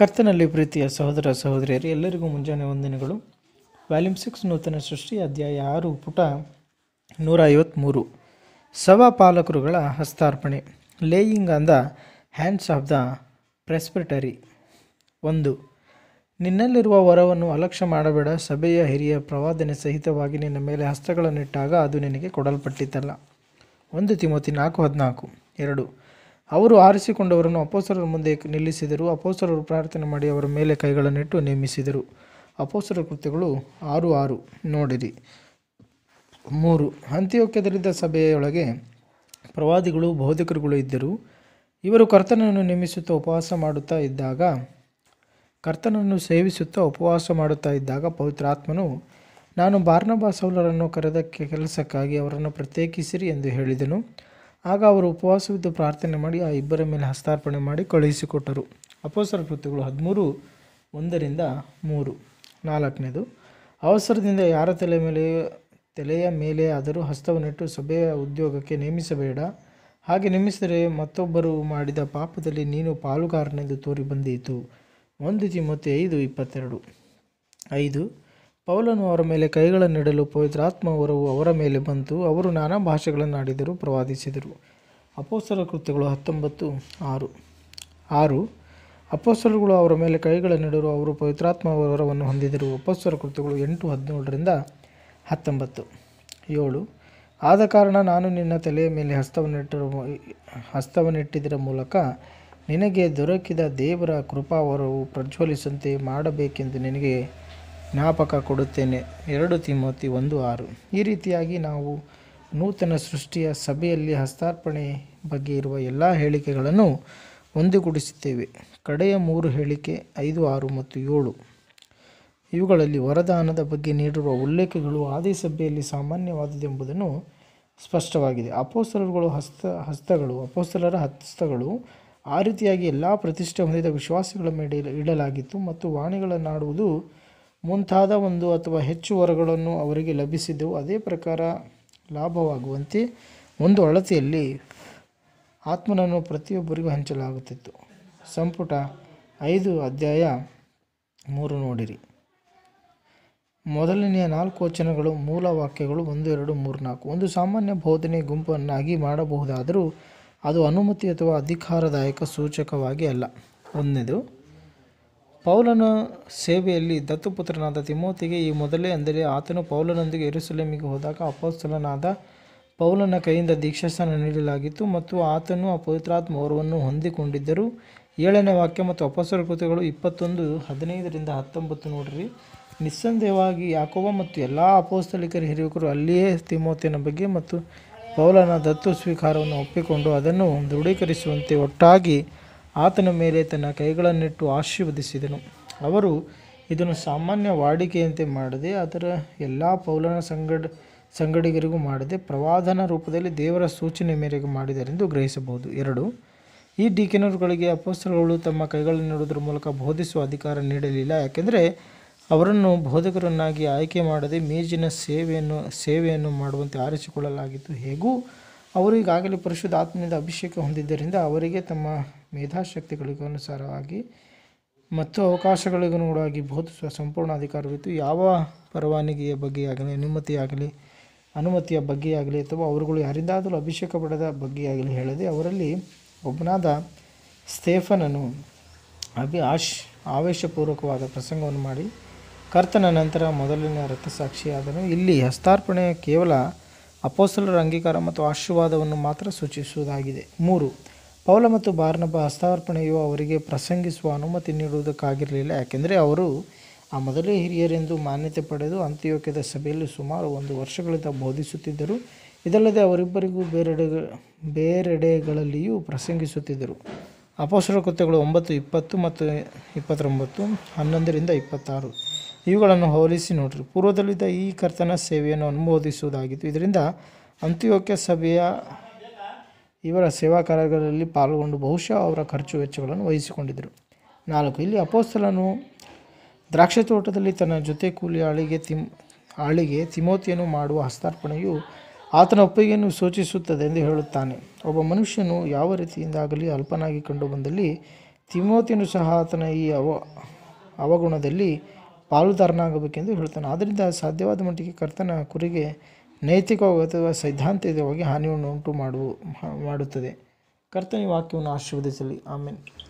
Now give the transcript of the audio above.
ಕರ್ತನಲ್ಲಿ ಪ್ರೀತಿಯ ಸಹೋದರ ಸಹೋದರಿಯರು ಎಲ್ಲರಿಗೂ ಮುಂಜಾನೆ ವಂದನೆಗಳು ವ್ಯಾಲ್ಯೂಮ್ ಸಿಕ್ಸ್ ನೂತನ ಸೃಷ್ಟಿ ಅಧ್ಯಾಯ ಆರು ಪುಟ ನೂರ ಐವತ್ತ್ಮೂರು ಸವ ಪಾಲಕರುಗಳ ಹಸ್ತಾರ್ಪಣೆ laying on the hands of the presbytery ಒಂದು ನಿನ್ನಲ್ಲಿರುವ ವರವನ್ನು ಅಲಕ್ಷ್ಯ ಮಾಡಬೇಡ ಸಭೆಯ ಹಿರಿಯ ಪ್ರವಾದನೆ ಸಹಿತವಾಗಿ ನಿನ್ನ ಮೇಲೆ ಹಸ್ತಗಳನ್ನಿಟ್ಟಾಗ ಅದು ನಿನಗೆ ಕೊಡಲ್ಪಟ್ಟಿತಲ್ಲ ಒಂದು ತಿಮೋತಿ ನಾಲ್ಕು ಹದಿನಾಲ್ಕು ಎರಡು ಅವರು ಆರಿಸಿಕೊಂಡವರನ್ನು ಅಪೋಸರರ ಮುಂದೆ ನಿಲ್ಲಿಸಿದರು ಅಪೋಸರರು ಪ್ರಾರ್ಥನೆ ಮಾಡಿ ಅವರ ಮೇಲೆ ಕೈಗಳನ್ನಿಟ್ಟು ನೇಮಿಸಿದರು ಅಪೋಸರ ಕೃತ್ಯಗಳು ಆರು ಆರು ನೋಡಿರಿ ಮೂರು ಅಂತ್ಯೋಕ್ಯದಲ್ಲಿದ್ದ ಸಭೆಯೊಳಗೆ ಪ್ರವಾದಿಗಳು ಬೋಧಕರುಗಳು ಇದ್ದರು ಇವರು ಕರ್ತನನ್ನು ನೇಮಿಸುತ್ತಾ ಉಪವಾಸ ಮಾಡುತ್ತಾ ಇದ್ದಾಗ ಕರ್ತನನ್ನು ಸೇವಿಸುತ್ತಾ ಉಪವಾಸ ಮಾಡುತ್ತಾ ಇದ್ದಾಗ ಪವಿತ್ರಾತ್ಮನು ನಾನು ಬಾರ್ನಬಾ ಸೌಲರನ್ನು ಕರೆದ ಕೆಲಸಕ್ಕಾಗಿ ಅವರನ್ನು ಪ್ರತ್ಯೇಕಿಸಿರಿ ಎಂದು ಹೇಳಿದನು ಆಗ ಅವರು ಉಪವಾಸವಿದ್ದು ಪ್ರಾರ್ಥನೆ ಮಾಡಿ ಆ ಇಬ್ಬರ ಮೇಲೆ ಹಸ್ತಾರ್ಪಣೆ ಮಾಡಿ ಕಳುಹಿಸಿಕೊಟ್ಟರು ಅಪೋಸರ ಕೃತ್ಯಗಳು ಹದಿಮೂರು ಒಂದರಿಂದ ಮೂರು ನಾಲ್ಕನೇದು ಅವಸರದಿಂದ ಯಾರ ತಲೆ ಮೇಲೆ ತಲೆಯ ಮೇಲೆ ಆದರೂ ಹಸ್ತವನ್ನಿಟ್ಟು ಸಭೆಯ ಉದ್ಯೋಗಕ್ಕೆ ನೇಮಿಸಬೇಡ ಹಾಗೆ ನೇಮಿಸಿದರೆ ಮತ್ತೊಬ್ಬರು ಮಾಡಿದ ಪಾಪದಲ್ಲಿ ನೀನು ಪಾಲುಗಾರನೆಂದು ತೋರಿ ಬಂದಿತು ಒಂದು ತಿಮ್ಮತ್ತು ಐದು ಇಪ್ಪತ್ತೆರಡು ಐದು ಪೌಲನು ಅವರ ಮೇಲೆ ಕೈಗಳನ್ನಿಡಲು ಪವಿತ್ರಾತ್ಮ ಹೊರವು ಅವರ ಮೇಲೆ ಬಂತು ಅವರು ನಾನಾ ಭಾಷೆಗಳನ್ನಾಡಿದರು ಪ್ರವಾದಿಸಿದರು ಅಪೋಸ್ತರ ಕೃತ್ಯಗಳು ಹತ್ತೊಂಬತ್ತು ಆರು ಆರು ಅಪೋಸರಗಳು ಅವರ ಮೇಲೆ ಕೈಗಳನ್ನಿಡಲು ಅವರು ಪವಿತ್ರಾತ್ಮ ವರವನ್ನು ಹೊಂದಿದರು ಅಪೋಸ್ತರ ಕೃತ್ಯಗಳು ಎಂಟು ಹದಿನೇಳರಿಂದ ಹತ್ತೊಂಬತ್ತು ಏಳು ಆದ ಕಾರಣ ನಾನು ನಿನ್ನ ತಲೆಯ ಮೇಲೆ ಹಸ್ತವನ್ನಿಟ್ಟರ ಹಸ್ತವನ್ನಿಟ್ಟಿದ್ದರ ಮೂಲಕ ನಿನಗೆ ದೊರಕಿದ ದೇವರ ಕೃಪಾವರವು ಪ್ರಜ್ವಲಿಸಂತೆ ಮಾಡಬೇಕೆಂದು ನಿನಗೆ ಜ್ಞಾಪಕ ಕೊಡುತ್ತೇನೆ ಎರಡು ತಿಮ್ಮತಿ ಒಂದು ಆರು ಈ ರೀತಿಯಾಗಿ ನಾವು ನೂತನ ಸೃಷ್ಟಿಯ ಸಭೆಯಲ್ಲಿ ಹಸ್ತಾರ್ಪಣೆ ಬಗ್ಗೆ ಇರುವ ಎಲ್ಲ ಹೇಳಿಕೆಗಳನ್ನು ಒಂದುಗೂಡಿಸುತ್ತೇವೆ ಕಡೆಯ ಮೂರು ಹೇಳಿಕೆ ಐದು ಆರು ಮತ್ತು ಏಳು ಇವುಗಳಲ್ಲಿ ವರದಾನದ ಬಗ್ಗೆ ನೀಡಿರುವ ಉಲ್ಲೇಖಗಳು ಆದಿ ಸಭೆಯಲ್ಲಿ ಸಾಮಾನ್ಯವಾದುದೆಂಬುದನ್ನು ಸ್ಪಷ್ಟವಾಗಿದೆ ಅಪೋಸ್ತಲರುಗಳು ಹಸ್ತ ಹಸ್ತಗಳು ಅಪೋಸ್ತಲರ ಹಸ್ತಗಳು ಆ ರೀತಿಯಾಗಿ ಎಲ್ಲ ಪ್ರತಿಷ್ಠೆ ಹೊಂದಿದ ವಿಶ್ವಾಸಗಳ ಮೇಲೆ ಇಡಲಾಗಿತ್ತು ಮತ್ತು ವಾಣಿಗಳನ್ನಾಡುವುದು ಮುಂತಾದ ಒಂದು ಅಥವಾ ಹೆಚ್ಚು ವರಗಳನ್ನು ಅವರಿಗೆ ಲಭಿಸಿದ್ದವು ಅದೇ ಪ್ರಕಾರ ಲಾಭವಾಗುವಂತೆ ಒಂದು ಅಳತೆಯಲ್ಲಿ ಆತ್ಮನನ್ನು ಪ್ರತಿಯೊಬ್ಬರಿಗೂ ಹಂಚಲಾಗುತ್ತಿತ್ತು ಸಂಪುಟ ಐದು ಅಧ್ಯಾಯ ಮೂರು ನೋಡಿರಿ ಮೊದಲನೆಯ ನಾಲ್ಕು ವಚನಗಳು ಮೂಲ ವಾಕ್ಯಗಳು ಒಂದು ಎರಡು ಮೂರು ನಾಲ್ಕು ಒಂದು ಸಾಮಾನ್ಯ ಬೋಧನೆ ಗುಂಪನ್ನಾಗಿ ಮಾಡಬಹುದಾದರೂ ಅದು ಅನುಮತಿ ಅಥವಾ ಅಧಿಕಾರದಾಯಕ ಸೂಚಕವಾಗಿ ಅಲ್ಲ ಒಂದನೇದು ಪೌಲನ ಸೇವೆಯಲ್ಲಿ ದತ್ತುಪುತ್ರನಾದ ತಿಮೋತಿಗೆ ಈ ಮೊದಲೇ ಅಂದರೆ ಆತನು ಪೌಲನೊಂದಿಗೆ ಎರುಸಲೇಮಿಗೆ ಹೋದಾಗ ಅಪೋಸ್ತಲನಾದ ಪೌಲನ ಕೈಯಿಂದ ದೀಕ್ಷಾಸ್ಥಾನ ನೀಡಲಾಗಿತ್ತು ಮತ್ತು ಆತನು ಆ ಪವಿತ್ರಾತ್ಮ ಹೊಂದಿಕೊಂಡಿದ್ದರು ಏಳನೇ ವಾಕ್ಯ ಮತ್ತು ಅಪಸರ ಕೃತಿಗಳು ಇಪ್ಪತ್ತೊಂದು ಹದಿನೈದರಿಂದ ಹತ್ತೊಂಬತ್ತು ನೋಡ್ರಿ ನಿಸ್ಸಂದೇಹವಾಗಿ ಯಾಕೋವ ಮತ್ತು ಎಲ್ಲ ಅಪೋಸ್ತಲಿಕರ ಹಿರಿಯಕರು ಅಲ್ಲಿಯೇ ತಿಮೋತಿಯನ ಬಗ್ಗೆ ಮತ್ತು ಪೌಲನ ದತ್ತು ಸ್ವೀಕಾರವನ್ನು ಒಪ್ಪಿಕೊಂಡು ಅದನ್ನು ದೃಢೀಕರಿಸುವಂತೆ ಒಟ್ಟಾಗಿ ಆತನ ಮೇಲೆ ತನ್ನ ಕೈಗಳನ್ನಿಟ್ಟು ಆಶೀರ್ವದಿಸಿದನು ಅವರು ಇದನ್ನು ಸಾಮಾನ್ಯ ವಾಡಿಕೆಯಂತೆ ಮಾಡದೆ ಅದರ ಎಲ್ಲ ಪೌಲನ ಸಂಗಡ ಸಂಗಡಿಗರಿಗೂ ಮಾಡದೆ ಪ್ರವಾದನ ರೂಪದಲ್ಲಿ ದೇವರ ಸೂಚನೆ ಮೇರೆಗೆ ಮಾಡಿದರೆಂದು ಗ್ರಹಿಸಬಹುದು ಎರಡು ಈ ಡಿಕೆನರುಗಳಿಗೆ ಅಪೋಸ್ತಲಗಳು ತಮ್ಮ ಕೈಗಳನ್ನು ನೀಡುವುದರ ಮೂಲಕ ಬೋಧಿಸುವ ಅಧಿಕಾರ ನೀಡಲಿಲ್ಲ ಯಾಕೆಂದರೆ ಅವರನ್ನು ಬೋಧಕರನ್ನಾಗಿ ಆಯ್ಕೆ ಮಾಡದೆ ಮೇಜಿನ ಸೇವೆಯನ್ನು ಸೇವೆಯನ್ನು ಮಾಡುವಂತೆ ಆರಿಸಿಕೊಳ್ಳಲಾಗಿತ್ತು ಹೇಗೂ ಅವರು ಈಗಾಗಲೇ ಪರಿಶುದ್ಧ ಆತ್ಮದಿಂದ ಅಭಿಷೇಕ ಹೊಂದಿದ್ದರಿಂದ ಅವರಿಗೆ ತಮ್ಮ ಮೇಧಾಶಕ್ತಿಗಳಿಗೂ ಅನುಸಾರವಾಗಿ ಮತ್ತು ಅವಕಾಶಗಳಿಗನುಗುಣವಾಗಿ ಬೋಧಿಸುವ ಸಂಪೂರ್ಣ ಅಧಿಕಾರವಿತ್ತು ಯಾವ ಪರವಾನಗಿಯ ಬಗ್ಗೆಯಾಗಲಿ ಅನುಮತಿಯಾಗಲಿ ಅನುಮತಿಯ ಬಗ್ಗೆಯಾಗಲಿ ಅಥವಾ ಅವರುಗಳು ಯಾರಿಂದಾದರೂ ಅಭಿಷೇಕ ಪಡೆದ ಬಗ್ಗೆಯಾಗಲಿ ಹೇಳದೆ ಅವರಲ್ಲಿ ಒಬ್ಬನಾದ ಸ್ಟೇಫನನು ಅಭಿ ಆಶ್ ಆವೇಶಪೂರ್ವಕವಾದ ಪ್ರಸಂಗವನ್ನು ಮಾಡಿ ಕರ್ತನ ನಂತರ ಮೊದಲನೇ ರಥಸಾಕ್ಷಿಯಾದನು ಇಲ್ಲಿ ಹಸ್ತಾರ್ಪಣೆ ಕೇವಲ ಅಪೋಸಲರ ಅಂಗೀಕಾರ ಮತ್ತು ಆಶೀರ್ವಾದವನ್ನು ಮಾತ್ರ ಸೂಚಿಸುವುದಾಗಿದೆ ಮೂರು ಪೌಲ ಮತ್ತು ಬಾರ್ನಬ್ಬ ಹಸ್ತಾರ್ಪಣೆಯು ಅವರಿಗೆ ಪ್ರಸಂಗಿಸುವ ಅನುಮತಿ ನೀಡುವುದಕ್ಕಾಗಿರಲಿಲ್ಲ ಯಾಕೆಂದರೆ ಅವರು ಆ ಮೊದಲೇ ಹಿರಿಯರೆಂದು ಮಾನ್ಯತೆ ಪಡೆದು ಅಂತ್ಯೋಕ್ಯದ ಸಭೆಯಲ್ಲಿ ಸುಮಾರು ಒಂದು ವರ್ಷಗಳಿಂದ ಬೋಧಿಸುತ್ತಿದ್ದರು ಇದಲ್ಲದೆ ಅವರಿಬ್ಬರಿಗೂ ಬೇರೆಡೆ ಬೇರೆಡೆಗಳಲ್ಲಿಯೂ ಪ್ರಸಂಗಿಸುತ್ತಿದ್ದರು ಅಪೋಸರ ಕೃತ್ಯಗಳು ಒಂಬತ್ತು ಇಪ್ಪತ್ತು ಮತ್ತು ಇಪ್ಪತ್ತೊಂಬತ್ತು ಹನ್ನೊಂದರಿಂದ ಇಪ್ಪತ್ತಾರು ಇವುಗಳನ್ನು ಹೋಲಿಸಿ ನೋಡ್ರಿ ಪೂರ್ವದಲ್ಲಿದ್ದ ಈ ಕರ್ತನ ಸೇವೆಯನ್ನು ಅನುಮೋದಿಸುವುದಾಗಿತ್ತು ಇದರಿಂದ ಅಂತ್ಯೋಕ್ಯ ಸಭೆಯ ಇವರ ಸೇವಾ ಕಾರ್ಯಗಳಲ್ಲಿ ಪಾಲ್ಗೊಂಡು ಬಹುಶಃ ಅವರ ಖರ್ಚು ವೆಚ್ಚಗಳನ್ನು ವಹಿಸಿಕೊಂಡಿದ್ದರು ನಾಲ್ಕು ಇಲ್ಲಿ ಅಪೋಸ್ತಲನು ದ್ರಾಕ್ಷ ತೋಟದಲ್ಲಿ ತನ್ನ ಜೊತೆ ಕೂಲಿ ಆಳಿಗೆ ತಿಮ್ ಆಳಿಗೆ ತಿಮೋತಿಯನ್ನು ಮಾಡುವ ಹಸ್ತಾರ್ಪಣೆಯು ಆತನ ಒಪ್ಪಿಗೆಯನ್ನು ಸೂಚಿಸುತ್ತದೆ ಎಂದು ಹೇಳುತ್ತಾನೆ ಒಬ್ಬ ಮನುಷ್ಯನು ಯಾವ ರೀತಿಯಿಂದಾಗಲಿ ಅಲ್ಪನಾಗಿ ಕಂಡು ಬಂದಲ್ಲಿ ತಿಮೋತಿಯನ್ನು ಸಹ ಆತನ ಈ ಅವ ಅವಗುಣದಲ್ಲಿ ಪಾಲುದಾರನಾಗಬೇಕೆಂದು ಹೇಳುತ್ತಾನೆ ಆದ್ದರಿಂದ ಸಾಧ್ಯವಾದ ಮಟ್ಟಿಗೆ ಕರ್ತನ ಕುರಿಗೆ ನೈತಿಕವಾಗಿ ಅಥವಾ ಸೈದ್ಧಾಂತಿಕವಾಗಿ ಹಾನಿಯನ್ನು ಉಂಟು ಮಾಡುತ್ತದೆ ಕರ್ತನ ವಾಕ್ಯವನ್ನು ಆಶೀರ್ವದಿಸಲಿ ಆಮೇಲೆ